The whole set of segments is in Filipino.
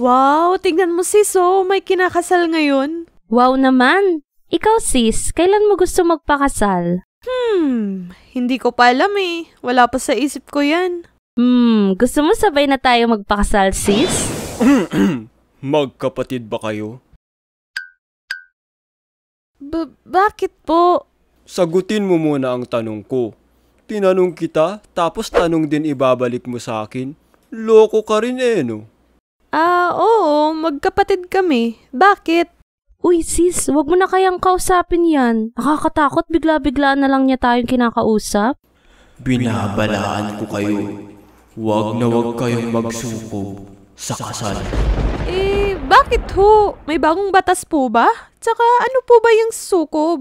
Wow, tingnan mo sis oh, may kinakasal ngayon. Wow naman! Ikaw sis, kailan mo gusto magpakasal? Hmm, hindi ko pa alam eh. Wala pa sa isip ko yan. Hmm, gusto mo sabay na tayo magpakasal sis? Magkapatid ba kayo? Ba- bakit po? Sagutin mo muna ang tanong ko. Tinanong kita, tapos tanong din ibabalik mo sa akin. Loko ka rin eh, no? Ah, oo, magkapatid kami. Bakit? Uy sis, wag mo na kayang kausapin yan. Nakakatakot bigla-bigla na lang niya tayong kinakausap. Binabalaan ko kayo. Wag na wag kayong magsukob sa kasal. Eh, bakit ho? May bagong batas po ba? Tsaka ano po ba yung sukob?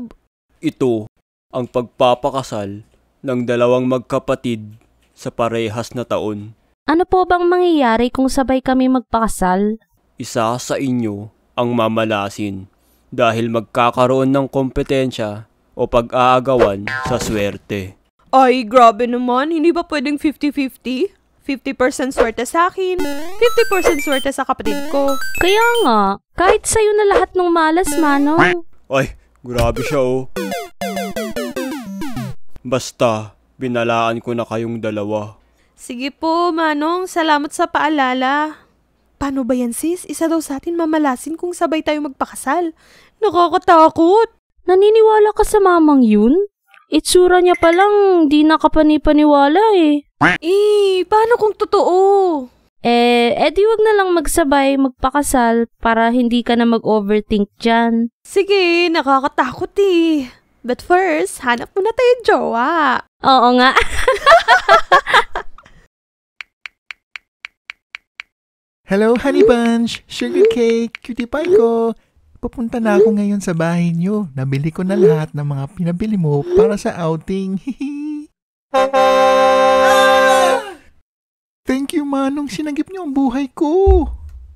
Ito, ang pagpapakasal ng dalawang magkapatid sa parehas na taon. Ano po bang mangyayari kung sabay kami magpakasal? Isa sa inyo ang mamalasin dahil magkakaroon ng kompetensya o pag-aagawan sa swerte. Ay, grabe naman. Hindi ba pwedeng 50-50? 50% swerte sa akin, 50% swerte sa kapatid ko. Kaya nga, kahit sa'yo na lahat ng malas, Manong. Ay, grabe siya oh. Basta, binalaan ko na kayong dalawa. Sige po, Manong. Salamat sa paalala. Paano ba yan, sis? Isa daw sa atin mamalasin kung sabay tayo magpakasal. Nakakatakot! Naniniwala ka sa mamang yun? Itsura niya palang di nakapanipaniwala eh. Eh, paano kung totoo? Eh, edi wag na lang magsabay, magpakasal para hindi ka na mag-overthink dyan. Sige, nakakatakot eh. But first, hanap muna tayo jowa. Oo nga. Hello, Honey Bunch! Sugar Cake! Cutie Pie ko! Pupunta na ako ngayon sa bahay niyo. Nabili ko na lahat ng mga pinabili mo para sa outing. Thank you, Manong. Sinagip niyo ang buhay ko.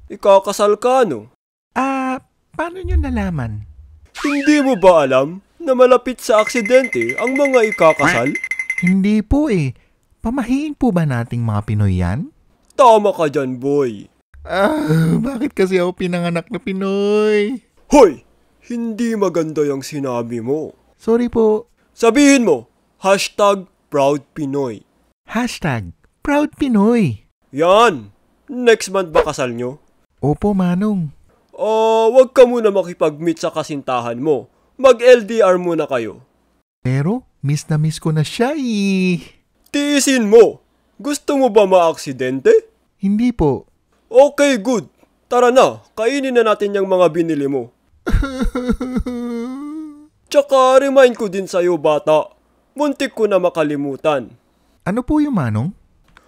Ikakasal ka, no? Ah, paano niyo nalaman? Hindi mo ba alam na malapit sa aksidente ang mga ikakasal? Hindi po eh. Pamahiin po ba nating mga Pinoy yan? Tama ka dyan, boy. Ah, bakit kasi ako pinanganak na Pinoy? Hoy! Hindi maganda yung sinabi mo. Sorry po. Sabihin mo, hashtag Proud Pinoy. Hashtag Proud Pinoy. Yan! Next month ba kasal nyo? Opo, Manong. Oh, uh, wag ka muna makipag-meet sa kasintahan mo. Mag-LDR muna kayo. Pero, miss na miss ko na siya eh. Tiisin mo! Gusto mo ba maaksidente? Hindi po. Okay, good. Tara na, kainin na natin yung mga binili mo. Tsaka remind ko din sa'yo, bata. Muntik ko na makalimutan. Ano po yung manong?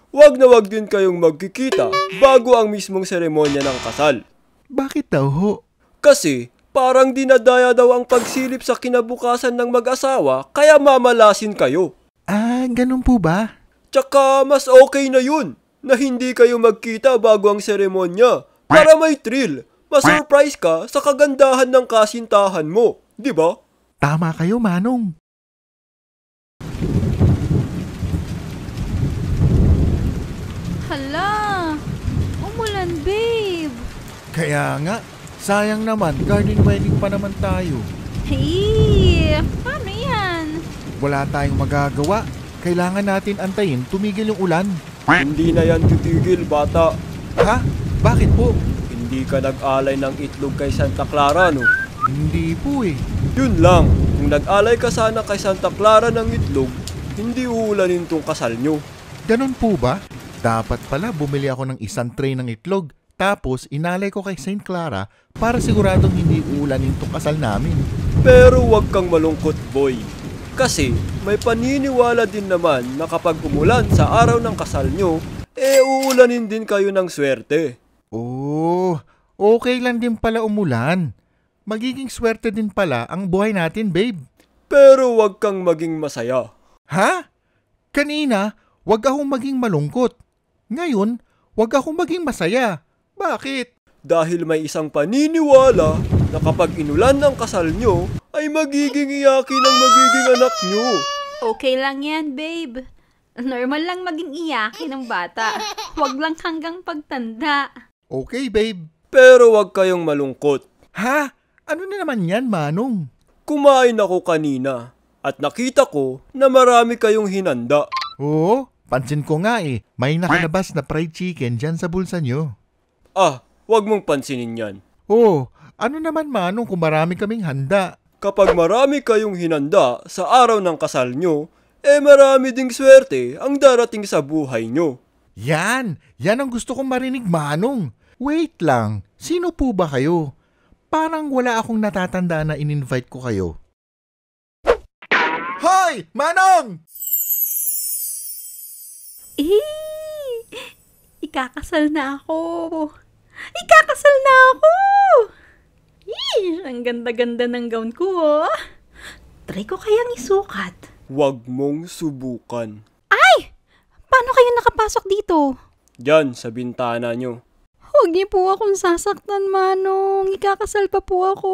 Huwag na huwag din kayong magkikita bago ang mismong seremonya ng kasal. Bakit daw ho? Kasi parang dinadaya daw ang pagsilip sa kinabukasan ng mag-asawa kaya mamalasin kayo. Ah, ganun po ba? Tsaka mas okay na yun na hindi kayo magkita bago ang seremonya para may thrill. Masurprise ka sa kagandahan ng kasintahan mo, di ba? Tama kayo, Manong. Hala, umulan, babe. Kaya nga, sayang naman, garden wedding pa naman tayo. Hey, paano yan? Wala tayong magagawa. Kailangan natin antayin tumigil yung ulan. Hindi na yan titigil, bata. Ha? Bakit po? Hindi ka nag-alay ng itlog kay Santa Clara, no? Hindi po eh. Yun lang. Kung nag-alay ka sana kay Santa Clara ng itlog, hindi uulanin tong kasal nyo. Ganun po ba? Dapat pala bumili ako ng isang tray ng itlog, tapos inalay ko kay Saint Clara para siguradong hindi uulanin tong kasal namin. Pero wag kang malungkot, boy. Kasi may paniniwala din naman na kapag umulan sa araw ng kasal nyo, eh uulanin din kayo ng swerte. Oh, okay lang din pala umulan. Magiging swerte din pala ang buhay natin, babe. Pero wag kang maging masaya. Ha? Kanina, wag akong maging malungkot. Ngayon, wag akong maging masaya. Bakit? Dahil may isang paniniwala na kapag inulan ng kasal nyo, ay magiging iyakin ang magiging anak nyo. Okay lang yan, babe. Normal lang maging iyakin ng bata. Huwag lang hanggang pagtanda. Okay, babe. Pero huwag kayong malungkot. Ha? Ano na naman yan, Manong? Kumain ako kanina at nakita ko na marami kayong hinanda. Oo, pansin ko nga eh. May nakalabas na fried chicken dyan sa bulsa nyo. Ah, huwag mong pansinin yan. Oo, ano naman manong kung marami kaming handa? Kapag marami kayong hinanda sa araw ng kasal nyo, eh marami ding swerte ang darating sa buhay nyo. Yan! Yan ang gusto kong marinig, Manong. Wait lang, sino po ba kayo? Parang wala akong natatanda na in-invite ko kayo. Hoy! Manong! Eh! Ikakasal na ako! Ikakasal na ako! Ang ganda-ganda ng gown ko, oh. Try ko kayang isukat. Huwag mong subukan. Ay! Paano kayo nakapasok dito? Diyan, sa bintana nyo. Huwag niyo po akong sasaktan, Manong. Ikakasal pa po ako.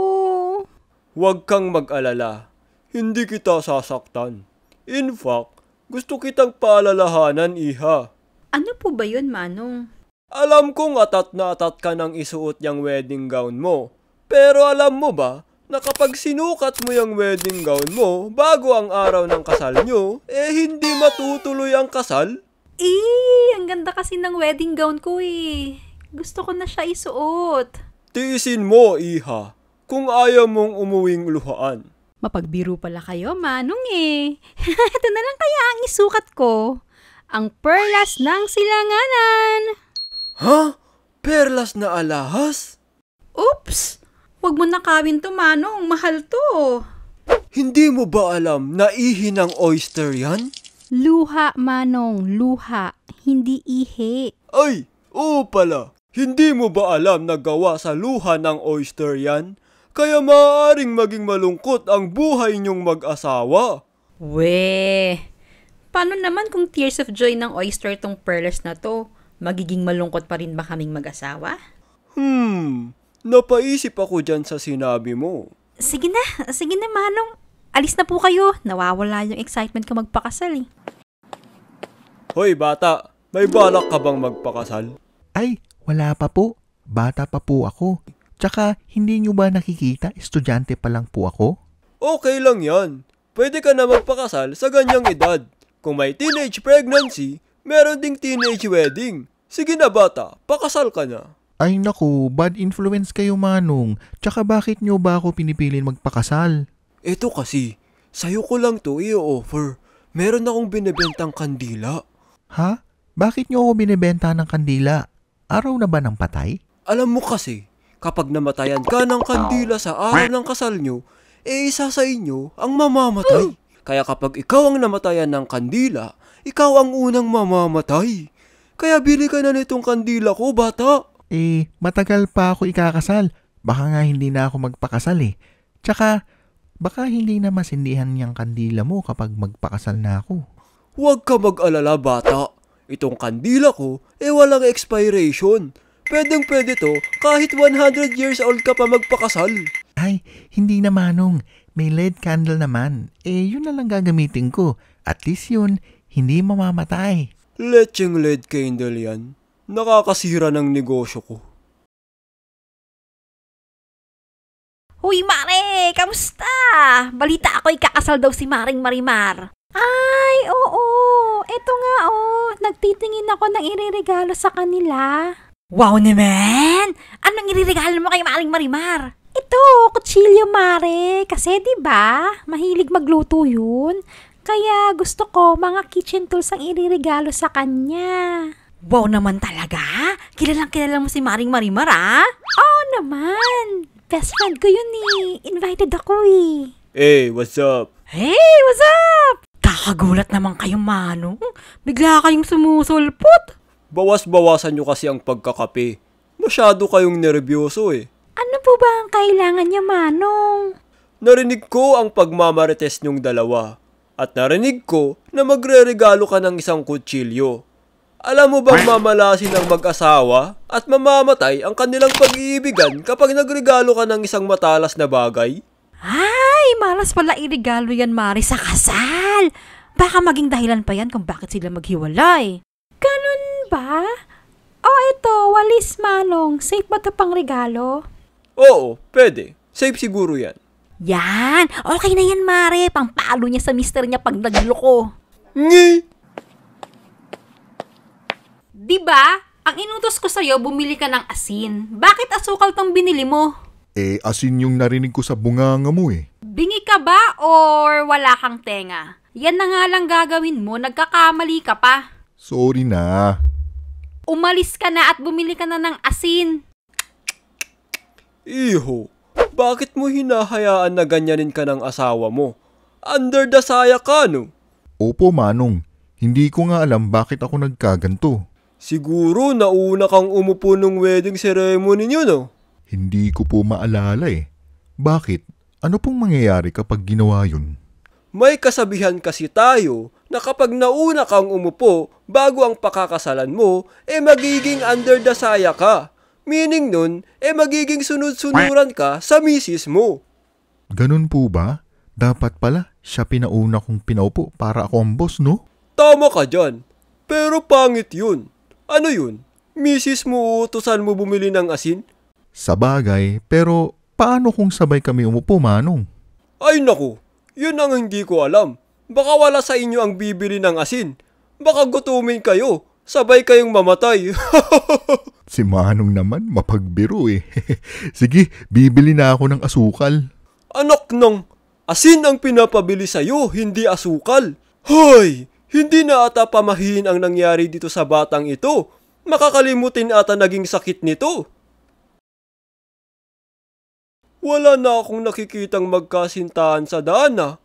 Huwag kang mag-alala. Hindi kita sasaktan. In fact, gusto kitang paalalahanan, Iha. Ano po ba yun, Manong? Alam kong atat na atat ka ng isuot niyang wedding gown mo. Pero alam mo ba, na kapag sinukat mo yung wedding gown mo bago ang araw ng kasal nyo, eh hindi matutuloy ang kasal? Eh, ang ganda kasi ng wedding gown ko eh. Gusto ko na siya isuot. Tiisin mo, iha, kung ayaw mong umuwing luhaan. Mapagbiro pala kayo, manong eh. Ito na lang kaya ang isukat ko. Ang perlas ng silanganan. Ha? Huh? Perlas na alahas? Oops! Huwag mo nakawin to, Manong. Mahal to. Hindi mo ba alam na ihi ng oyster yan? Luha, Manong. Luha. Hindi ihi. Ay, oo pala. Hindi mo ba alam na gawa sa luha ng oyster yan? Kaya maaaring maging malungkot ang buhay niyong mag-asawa. We, paano naman kung Tears of Joy ng oyster tong perlas na to? Magiging malungkot pa rin ba kaming mag-asawa? Hmm, Napaisip ako dyan sa sinabi mo. Sige na, sige na Manong. Alis na po kayo. Nawawala yung excitement ko magpakasal eh. Hoy bata, may balak ka bang magpakasal? Ay, wala pa po. Bata pa po ako. Tsaka, hindi nyo ba nakikita? Estudyante pa lang po ako. Okay lang yan. Pwede ka na magpakasal sa ganyang edad. Kung may teenage pregnancy, meron ding teenage wedding. Sige na bata, pakasal ka na. Ay naku, bad influence kayo Manong. Tsaka bakit nyo ba ako pinipilin magpakasal? Eto kasi, sa'yo ko lang to i-offer. Meron akong binibentang kandila. Ha? Bakit nyo ako binibenta ng kandila? Araw na ba ng patay? Alam mo kasi, kapag namatayan ka ng kandila sa araw ng kasal nyo, eh isa sa inyo ang mamamatay. Kaya kapag ikaw ang namatayan ng kandila, ikaw ang unang mamamatay. Kaya bili ka na nitong kandila ko, bata. Eh, matagal pa ako ikakasal. Baka nga hindi na ako magpakasal eh. Tsaka, baka hindi na masindihan niyang kandila mo kapag magpakasal na ako. Huwag ka mag-alala, bata. Itong kandila ko, eh walang expiration. Pwedeng pwede to kahit 100 years old ka pa magpakasal. Ay, hindi na manong. May LED candle naman. Eh, yun na lang gagamitin ko. At least yun, hindi mamamatay. Lecheng LED candle yan. Nakakasira ng negosyo ko. Uy, Mare! Kamusta? Balita ako ikakasal daw si Maring Marimar. Ay, oo. Ito nga, oh. Nagtitingin ako ng iriregalo sa kanila. Wow naman! Anong iriregalo mo kay Maring Marimar? Ito, kutsilyo, Mare. Kasi, di ba mahilig magluto yun. Kaya gusto ko mga kitchen tools ang iriregalo sa kanya. Wow naman talaga! Kilalang kilala mo si Maring Marimar ah! Oo oh, naman! Best friend ko yun eh! Invited ako eh! Hey, what's up? Hey, what's up? Kakagulat naman kayo, Manong. Bigla kayong sumusulpot. Bawas-bawasan nyo kasi ang pagkakape. Masyado kayong nervyoso eh. Ano po ba ang kailangan niya, Manong? Narinig ko ang pagmamarites nyong dalawa. At narinig ko na magreregalo ka ng isang kutsilyo. Alam mo bang mamalasin ang mag-asawa at mamamatay ang kanilang pag-iibigan kapag nagregalo ka ng isang matalas na bagay? Ay, malas pala iregalo yan, Mari, sa kasal. Baka maging dahilan pa yan kung bakit sila maghiwalay. Ganun ba? O oh, ito, walis manong. Safe ba ito pang regalo? Oo, pwede. Safe siguro yan. Yan! Okay na yan, Mare. Pampalo niya sa mister niya pag nagloko. Ngi! 'Di ba? Ang inutos ko sa'yo, bumili ka ng asin. Bakit asukal tong binili mo? Eh, asin yung narinig ko sa bunganga mo eh. Bingi ka ba or wala kang tenga? Yan na nga lang gagawin mo, nagkakamali ka pa. Sorry na. Umalis ka na at bumili ka na ng asin. Iho, bakit mo hinahayaan na ganyanin ka ng asawa mo? Under the saya ka, no? Opo, Manong. Hindi ko nga alam bakit ako nagkaganto. Siguro nauna kang umupo ng wedding ceremony niyo, no? Hindi ko po maalala eh. Bakit? Ano pong mangyayari kapag ginawa yun? May kasabihan kasi tayo na kapag nauna kang umupo bago ang pakakasalan mo, eh magiging under the saya ka. Meaning nun, eh magiging sunod-sunuran ka sa misis mo. Ganun po ba? Dapat pala siya pinauna kong pinaupo para ako ang boss, no? Tama ka dyan. Pero pangit yun. Ano yun? Misis mo utosan mo bumili ng asin? Sa bagay, pero paano kung sabay kami umupo, Manong? Ay naku, yun ang hindi ko alam. Baka wala sa inyo ang bibili ng asin. Baka gutumin kayo. Sabay kayong mamatay. si Manong naman, mapagbiro eh. Sige, bibili na ako ng asukal. Anak nung, asin ang pinapabili sa'yo, hindi asukal. Hoy! Hindi na ata pamahiin ang nangyari dito sa batang ito. Makakalimutin ata naging sakit nito. Wala na akong nakikitang magkasintahan sa dana.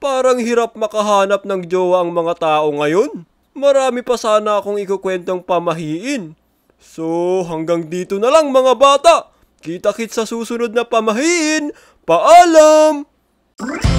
Parang hirap makahanap ng jowa ang mga tao ngayon. Marami pa sana akong ikukwentong pamahiin. So, hanggang dito na lang mga bata. Kita-kit sa susunod na pamahiin. Paalam!